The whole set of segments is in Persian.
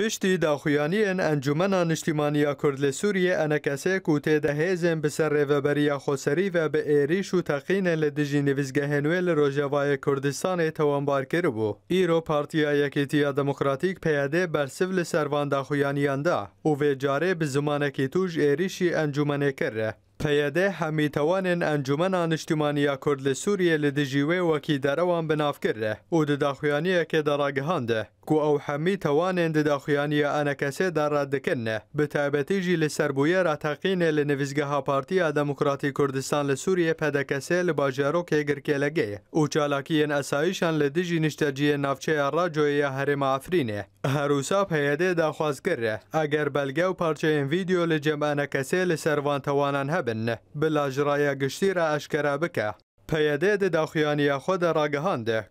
پشتی داخویانین انجمن نشتیمانی کرد لسوریه انکسه کوته ده هیزم بسر بری خوسری و به ایریش و تقین لدجی نویزگهنوی لروجوای کردستان توانبار کرد بو. ایرو پارتیا یکیتیا دموکراتیک پیاده بر سول سروان داخویانیان دا و به جاره به زمانکی توج ایریشی انجمنه کرده. پیاده همی توان انجمن اجتماعی کرد لسوریه لدجیوه وکی دروان بناف کرده و داخویانی که دراگهانده. کو ئەو هەمی تەوانێن دداخیانە ئەنەکەسێ داڕاددەکەنە بتابەتیژی لە سربویە ڕاتەقینە لە نەویزگەها پارتیا دموکراتی کوردستان لە سووریە پەدەکەسێ لە باژارۆ کێگرکێلەگەیە و چالاکیەن ئەساییشان لە دژی نیشتەجیە ناوچەیە ڕاجۆیە هەرێمە ئافرینێ هەروسا پەیەدێ داخوازگرە ئەگەر بەلگە و پارچەیەن ڤیددیو لە جەمانەکەسێ لە سەروانتەوانان هەبن بلاژڕایە گشتی را ئەشکرا بکە را یوان داخویانی آن را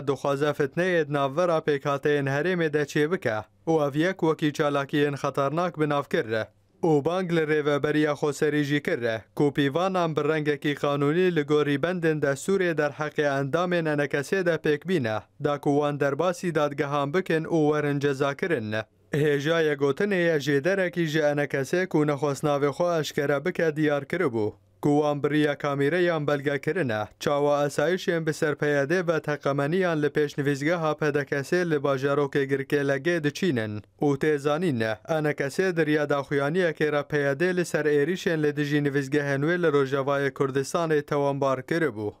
کوانە فتنه ادناور را فتنەیەت این پێکاتەیەن ده چی بکه و ئەڤەک وەکی چالاکیەن خەتەرناک بنافکردە. ئۆبانگ لە ڕێڤەبەریا خۆسەریژی کردە کوپیوانان بڕەنگێکی قانونی لە گۆری بندن دە سوورێ دەرحەقی ئەندامێن در پێکبینە داکووان دەرباسی او بکەن و وەرنجەزاکردن. هێژایە گوتنەیە ژێدەرەکی ژە ئەنەکەسێک و نەخۆستناوێخۆ خو بکە دیارکرد کربو. گوان بریە کامیرەیان بەلگەکردە چاوە ئەسایشیان بسەرپەیادێ بە تەقەمەنیان لە پێشنویستگە هاپەدەکەسێ لە باژارۆکێ گرکێ لەگێ دچینن و تێزانینە ئەنە کەسێ دریاداخویانیە کێرە پەیادێ لە سەر عێریشێن لە دژی نویستگە هەنوێ لە ڕۆژەوایە کوردستانی تەوانبار کرد بوو